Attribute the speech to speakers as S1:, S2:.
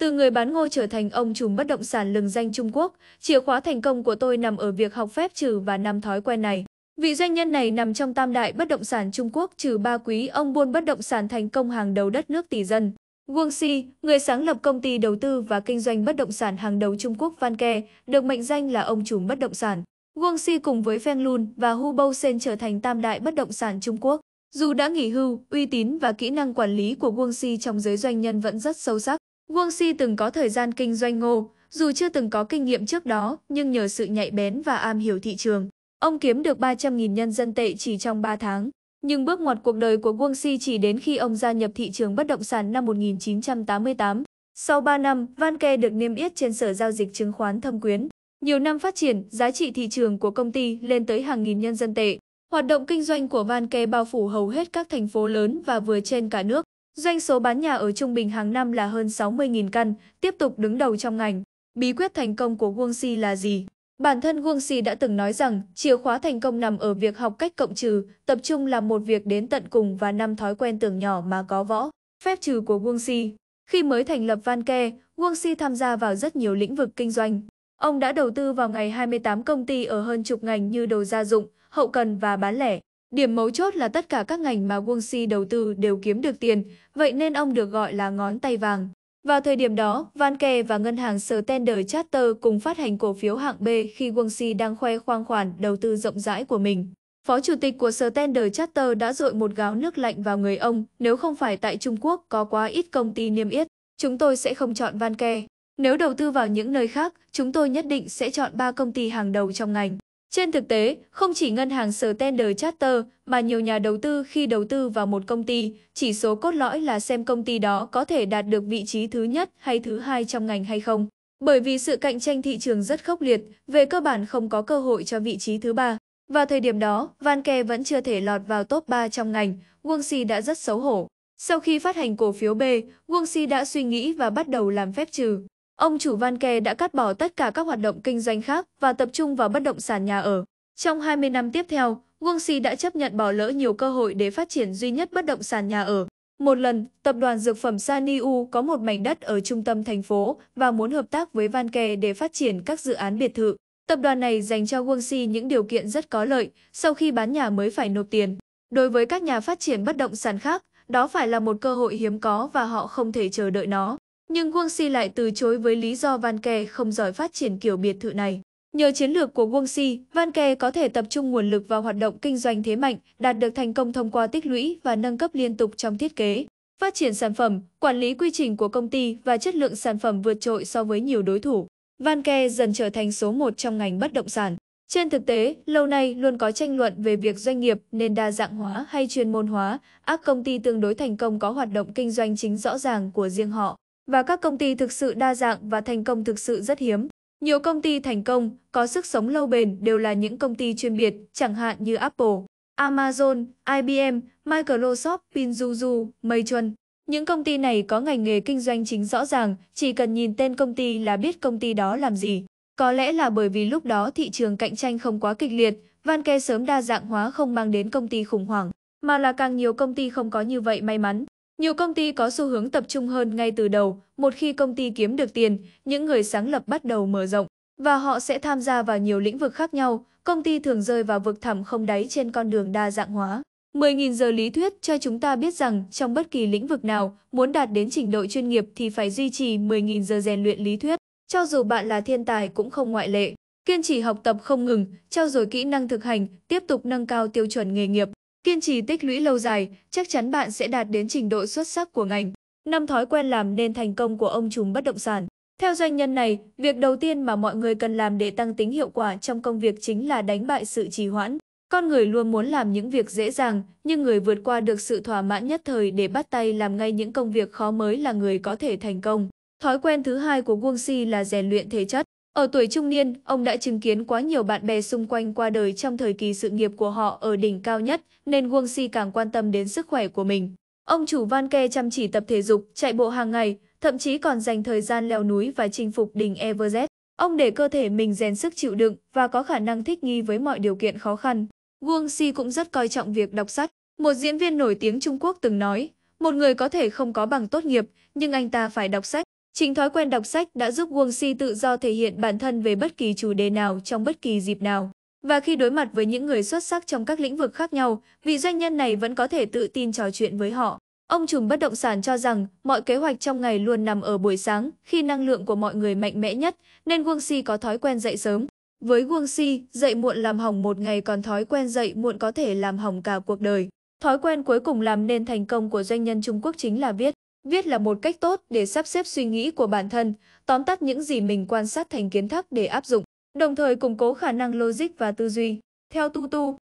S1: Từ người bán ngô trở thành ông trùm bất động sản lừng danh Trung Quốc, chìa khóa thành công của tôi nằm ở việc học phép trừ và năm thói quen này. Vị doanh nhân này nằm trong tam đại bất động sản Trung Quốc trừ ba quý ông buôn bất động sản thành công hàng đầu đất nước tỷ dân. Wang Si, người sáng lập công ty đầu tư và kinh doanh bất động sản hàng đầu Trung Quốc Van Ke, được mệnh danh là ông trùm bất động sản. Wang Si cùng với Feng Lun và Hu Bao Sen trở thành tam đại bất động sản Trung Quốc. Dù đã nghỉ hưu, uy tín và kỹ năng quản lý của Wang Si trong giới doanh nhân vẫn rất sâu sắc. Wang Si từng có thời gian kinh doanh ngô, dù chưa từng có kinh nghiệm trước đó, nhưng nhờ sự nhạy bén và am hiểu thị trường, ông kiếm được 300.000 nhân dân tệ chỉ trong 3 tháng. Nhưng bước ngoặt cuộc đời của Wang Si chỉ đến khi ông gia nhập thị trường bất động sản năm 1988. Sau 3 năm, Vanke được niêm yết trên Sở Giao dịch Chứng khoán Thâm Quyến. Nhiều năm phát triển, giá trị thị trường của công ty lên tới hàng nghìn nhân dân tệ. Hoạt động kinh doanh của Vanke bao phủ hầu hết các thành phố lớn và vừa trên cả nước. Doanh số bán nhà ở trung bình hàng năm là hơn 60.000 căn, tiếp tục đứng đầu trong ngành. Bí quyết thành công của Guangxi là gì? Bản thân Guangxi đã từng nói rằng chìa khóa thành công nằm ở việc học cách cộng trừ, tập trung làm một việc đến tận cùng và năm thói quen tưởng nhỏ mà có võ. Phép trừ của Guangxi Khi mới thành lập Vanke, Guangxi tham gia vào rất nhiều lĩnh vực kinh doanh. Ông đã đầu tư vào ngày 28 công ty ở hơn chục ngành như đồ gia dụng, hậu cần và bán lẻ. Điểm mấu chốt là tất cả các ngành mà Wang Si đầu tư đều kiếm được tiền, vậy nên ông được gọi là ngón tay vàng. Vào thời điểm đó, Van Kè và ngân hàng Standard Charter cùng phát hành cổ phiếu hạng B khi Wang Si đang khoe khoang khoản đầu tư rộng rãi của mình. Phó chủ tịch của Standard Charter đã dội một gáo nước lạnh vào người ông, nếu không phải tại Trung Quốc có quá ít công ty niêm yết, chúng tôi sẽ không chọn Van Kè. Nếu đầu tư vào những nơi khác, chúng tôi nhất định sẽ chọn ba công ty hàng đầu trong ngành. Trên thực tế, không chỉ ngân hàng Standard Charter mà nhiều nhà đầu tư khi đầu tư vào một công ty, chỉ số cốt lõi là xem công ty đó có thể đạt được vị trí thứ nhất hay thứ hai trong ngành hay không. Bởi vì sự cạnh tranh thị trường rất khốc liệt, về cơ bản không có cơ hội cho vị trí thứ ba. Vào thời điểm đó, Vanke vẫn chưa thể lọt vào top 3 trong ngành, Wongsi đã rất xấu hổ. Sau khi phát hành cổ phiếu B, Wongsi đã suy nghĩ và bắt đầu làm phép trừ. Ông chủ Van Ke đã cắt bỏ tất cả các hoạt động kinh doanh khác và tập trung vào bất động sản nhà ở. Trong 20 năm tiếp theo, Wang Si đã chấp nhận bỏ lỡ nhiều cơ hội để phát triển duy nhất bất động sản nhà ở. Một lần, tập đoàn dược phẩm Saniu có một mảnh đất ở trung tâm thành phố và muốn hợp tác với Van Ke để phát triển các dự án biệt thự. Tập đoàn này dành cho Wang Si những điều kiện rất có lợi, sau khi bán nhà mới phải nộp tiền. Đối với các nhà phát triển bất động sản khác, đó phải là một cơ hội hiếm có và họ không thể chờ đợi nó. Nhưng Guangxi lại từ chối với lý do Van Ke không giỏi phát triển kiểu biệt thự này. Nhờ chiến lược của Guangxi, Van Ke có thể tập trung nguồn lực vào hoạt động kinh doanh thế mạnh, đạt được thành công thông qua tích lũy và nâng cấp liên tục trong thiết kế, phát triển sản phẩm, quản lý quy trình của công ty và chất lượng sản phẩm vượt trội so với nhiều đối thủ. Van Ke dần trở thành số một trong ngành bất động sản. Trên thực tế, lâu nay luôn có tranh luận về việc doanh nghiệp nên đa dạng hóa hay chuyên môn hóa, ác công ty tương đối thành công có hoạt động kinh doanh chính rõ ràng của riêng họ và các công ty thực sự đa dạng và thành công thực sự rất hiếm. Nhiều công ty thành công, có sức sống lâu bền đều là những công ty chuyên biệt, chẳng hạn như Apple, Amazon, IBM, Microsoft, Pinjuju, Meituan. Những công ty này có ngành nghề kinh doanh chính rõ ràng, chỉ cần nhìn tên công ty là biết công ty đó làm gì. Có lẽ là bởi vì lúc đó thị trường cạnh tranh không quá kịch liệt, Van Ke sớm đa dạng hóa không mang đến công ty khủng hoảng, mà là càng nhiều công ty không có như vậy may mắn. Nhiều công ty có xu hướng tập trung hơn ngay từ đầu, một khi công ty kiếm được tiền, những người sáng lập bắt đầu mở rộng và họ sẽ tham gia vào nhiều lĩnh vực khác nhau, công ty thường rơi vào vực thẳm không đáy trên con đường đa dạng hóa. 10.000 giờ lý thuyết cho chúng ta biết rằng trong bất kỳ lĩnh vực nào, muốn đạt đến trình độ chuyên nghiệp thì phải duy trì 10.000 giờ rèn luyện lý thuyết, cho dù bạn là thiên tài cũng không ngoại lệ. Kiên trì học tập không ngừng, trao dồi kỹ năng thực hành, tiếp tục nâng cao tiêu chuẩn nghề nghiệp. Kiên trì tích lũy lâu dài, chắc chắn bạn sẽ đạt đến trình độ xuất sắc của ngành. Năm thói quen làm nên thành công của ông trùm bất động sản. Theo doanh nhân này, việc đầu tiên mà mọi người cần làm để tăng tính hiệu quả trong công việc chính là đánh bại sự trì hoãn. Con người luôn muốn làm những việc dễ dàng, nhưng người vượt qua được sự thỏa mãn nhất thời để bắt tay làm ngay những công việc khó mới là người có thể thành công. Thói quen thứ hai của Wong Si là rèn luyện thể chất. Ở tuổi trung niên, ông đã chứng kiến quá nhiều bạn bè xung quanh qua đời trong thời kỳ sự nghiệp của họ ở đỉnh cao nhất, nên Wang Si càng quan tâm đến sức khỏe của mình. Ông chủ Van Ke chăm chỉ tập thể dục, chạy bộ hàng ngày, thậm chí còn dành thời gian leo núi và chinh phục đỉnh Everest. Ông để cơ thể mình rèn sức chịu đựng và có khả năng thích nghi với mọi điều kiện khó khăn. Wang Si cũng rất coi trọng việc đọc sách. Một diễn viên nổi tiếng Trung Quốc từng nói, một người có thể không có bằng tốt nghiệp, nhưng anh ta phải đọc sách. Chính thói quen đọc sách đã giúp Wang Si tự do thể hiện bản thân về bất kỳ chủ đề nào trong bất kỳ dịp nào. Và khi đối mặt với những người xuất sắc trong các lĩnh vực khác nhau, vị doanh nhân này vẫn có thể tự tin trò chuyện với họ. Ông trùm bất động sản cho rằng mọi kế hoạch trong ngày luôn nằm ở buổi sáng khi năng lượng của mọi người mạnh mẽ nhất, nên Wang Si có thói quen dậy sớm. Với Wang Si, dậy muộn làm hỏng một ngày còn thói quen dậy muộn có thể làm hỏng cả cuộc đời. Thói quen cuối cùng làm nên thành công của doanh nhân Trung Quốc chính là viết. Viết là một cách tốt để sắp xếp suy nghĩ của bản thân, tóm tắt những gì mình quan sát thành kiến thức để áp dụng, đồng thời củng cố khả năng logic và tư duy. Theo Tu Tu,